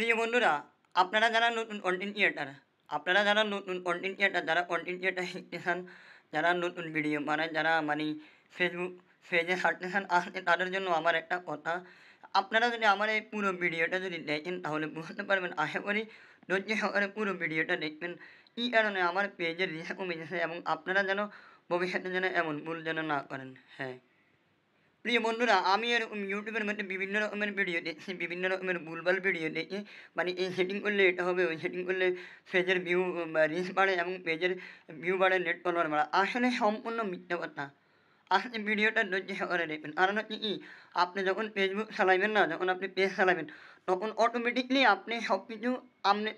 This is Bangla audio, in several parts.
প্রিয় বন্ধুরা আপনারা যারা নতুন কন্টেন্ট ক্রিয়েটার আপনারা যারা নতুন কন্টেন্ট ক্রিয়েটার যারা কন্টেন্ট ক্রিয়েটার শিখতে চান যারা নতুন ভিডিও বানায় যারা মানে ফেসবুক পেজে হাঁটতে চান তাদের জন্য আমার একটা কথা আপনারা যদি আমার এই পুরো ভিডিওটা যদি দেখেন তাহলে বুঝতে পারবেন আশা করি ধৈর্য সহকারে পুরো ভিডিওটা দেখবেন কী কারণে আমার পেজের রিহা কমে গেছে এবং আপনারা যেন ভবিষ্যতে যেন এমন ভুল যেন না করেন হ্যাঁ প্রিয় বন্ধুরা আমি এরকম ইউটিউবের মধ্যে বিভিন্ন রকমের ভিডিও দেখছি বিভিন্ন রকমের ভুলভাল ভিডিও দেখি মানে এই সেটিং করলে এটা হবে ওই সেটিং করলে পেজের ভিউ রিস বাড়ে এবং পেজের ভিউ বাড়ে নেট ফলোয়ার বাড়ে আসলে সম্পূর্ণ মিথ্যা কথা আসলে ভিডিওটা ধৈর্য সহকারে দেখবেন কারণ হচ্ছে কি আপনি যখন ফেসবুক চালাইবেন না যখন আপনি পেজ চালাবেন তখন অটোমেটিকলি আপনি সব কিছু আপনি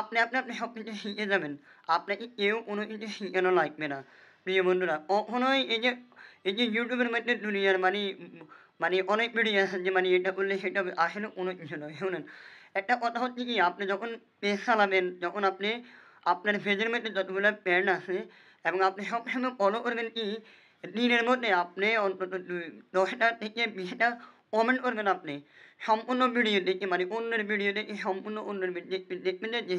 আপনি আপনি আপনি সব কিছু শিখে যাবেন আপনাকে কেউ কোনো কিছু শিখানো লাগবে না প্রিয় বন্ধুরা কখনোই এই যে এই যে ইউটিউবের মধ্যে দুনিয়ার মানে মানে অনেক ভিডিও আছে যে মানে এটা করলে সেটা আসলে কোনো কিছু নয় শুনেন একটা কথা হচ্ছে কি আপনি যখন পেজ চালাবেন যখন আপনি আপনার পেজের মধ্যে যতগুলো প্যান্ট আছে এবং আপনি সবসময় ফলো করবেন কি দিনের মধ্যে আপনি অন্তত দশটা থেকে বিশটা কমেন্ট করবেন আপনি সম্পূর্ণ ভিডিও দেখে মানে অন্যের ভিডিও দেখে সম্পূর্ণ অন্যের দেখবেন যে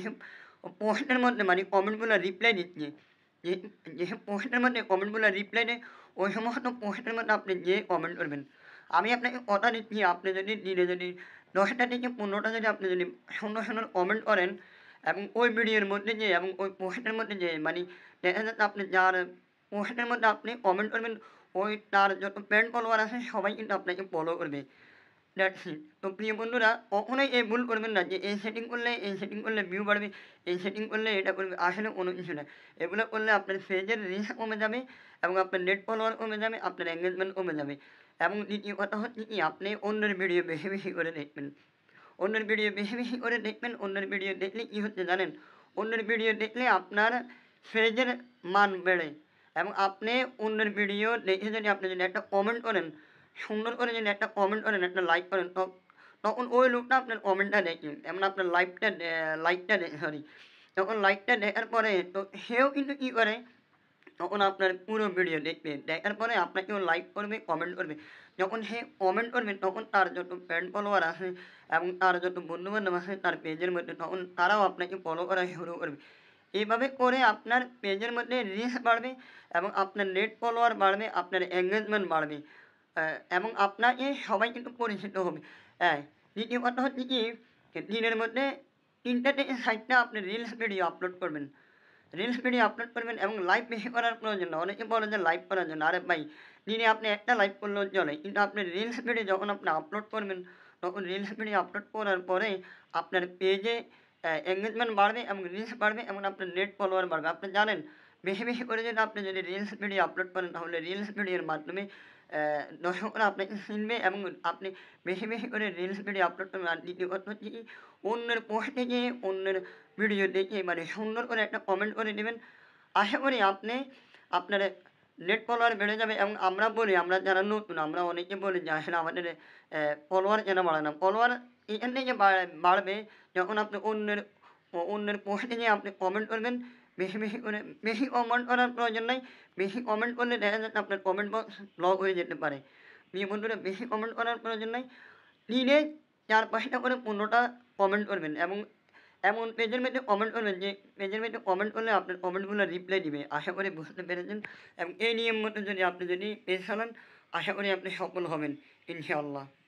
পোস্টের মধ্যে মানে কমেন্টগুলো রিপ্লাই দিচ্ছে যে যেসব পোস্টের মধ্যে কমেন্টগুলো রিপ্লাই দেয় ওই সমস্ত পোস্টের মধ্যে আপনি গিয়ে কমেন্ট করবেন আমি আপনাকে কথা দিচ্ছি আপনি যদি দিনে যদি দশটা থেকে পনেরোটা যদি আপনি যদি সুন্দর সুন্দর কমেন্ট করেন এবং ওই ভিডিওর মধ্যে যে এবং ওই পোস্টের মধ্যে যে মানে দেখা যাচ্ছে আপনি যার পোস্টের মধ্যে আপনি কমেন্ট করবেন ওই তার যত ফ্রেন্ড ফলোয়ার আছে সবাই কিন্তু আপনাকে ফলো করবে দ্যাটস ইট তো প্রিয় বন্ধুরা কখনোই এই ভুল করবেন না যে এই সেটিং করলে এই সেটিং করলে ভিউ বাড়বে এই সেটিং করলে এটা করবে আসলে কোনো কিছু না এগুলো করলে আপনার পেজের রিস কমে যাবে এবং আপনার নেট ফলোয়ার কমে যাবে আপনার এঙ্গেজমেন্ট কমে যাবে এবং দ্বিতীয় কথা হচ্ছে কি আপনি অন্যের ভিডিও বেশি বেশি করে দেখবেন অন্যের ভিডিও বেশি বেশি করে দেখবেন অন্যের ভিডিও দেখলে কী হচ্ছে জানেন অন্যের ভিডিও দেখলে আপনার পেজের মান বেড়ে এবং আপনি অন্যের ভিডিও দেখে যদি আপনি যদি একটা কমেন্ট করেন সুন্দর করে যদি একটা কমেন্ট করেন একটা লাইক করেন তখন ওই লোকটা আপনার কমেন্টটা দেখে এমন আপনার লাইভটা লাইকটা সরি তখন লাইকটা দেখার পরে তো সেও কিন্তু কী করে তখন আপনার পুরো ভিডিও দেখবে দেখার পরে আপনাকেও লাইক করবে কমেন্ট করবে যখন সে কমেন্ট করবে তখন তার যত ফ্রেন্ড ফলোয়ার আছে এবং তার যত বন্ধুবান্ধব আছে তার পেজের মধ্যে তখন তারাও আপনাকে ফলো করা শুরু করবে এইভাবে করে আপনার পেজের মধ্যে রিচ বাড়বে এবং আপনার নেট ফলোয়ার বাড়বে আপনার এঙ্গেজমেন্ট বাড়বে এবং আপনাকে সবাই কিন্তু পরিচিত হবে হ্যাঁ দ্বিতীয় কথা হচ্ছে কি দিনের মধ্যে তিনটা থেকে সাইটটা আপনি রিলস ভিডিও আপলোড করবেন রিলস ভিডিও আপলোড করবেন এবং লাইভ বেশি করার প্রয়োজন অনেকে বলে যে লাইভ করার জন্য আরে ভাই দিনে আপনি একটা লাইভ করলেও চলে কিন্তু আপনি রিলস ভিডিও যখন আপনি আপলোড করবেন তখন রিলস ভিডিও আপলোড করার পরে আপনার পেজে এঙ্গেজমেন্ট বাড়বে এবং রিলস বাড়বে এবং আপনার নেট ফলোয়ার বাড়বে আপনি জানেন বেশি বেশি করে যদি আপনি যদি রিলস ভিডিও আপলোড করেন তাহলে রিলস ভিডিওর মাধ্যমে দর্শকরা আপনাকে শুনবে এবং আপনি বেশি বেশি করে রিলস ভিডিও আপলোড করবেন আর দ্বিতীয়ত হচ্ছে কি অন্যের পোস্টে গিয়ে অন্যের ভিডিও দেখে মানে সুন্দর করে একটা কমেন্ট করে দেবেন আশা করি আপনি আপনার নেট ফলোয়ার বেড়ে যাবে এবং আমরা বলি আমরা যারা নতুন আমরা অনেকে বলি যে আসলে আমাদের ফলোয়ার কেন বাড়ে ফলোয়ার এখান থেকে বাড়বে যখন আপনি অন্যের অন্যের পোস্টে গিয়ে আপনি কমেন্ট করবেন বেশি বেশি করে বেশি কমেন্ট করার প্রয়োজন নেই বেশি কমেন্ট করলে দেখা যাচ্ছে আপনার কমেন্ট বক্স ব্লক হয়ে যেতে পারে নিয়ে বন্ধুরা বেশি কমেন্ট করার প্রয়োজন নেই দিনে চার পাঁচটা করে পনেরোটা কমেন্ট করবেন এবং এমন পেজের মধ্যে কমেন্ট করবেন যে পেজের মধ্যে কমেন্ট করলে আপনার কমেন্টগুলো রিপ্লাই দিবে আশা করি বুঝতে পেরেছেন এবং এই নিয়ম মতো যদি আপনি যদি পেজ চালান আশা করি আপনি সফল হবেন ইনশাআল্লাহ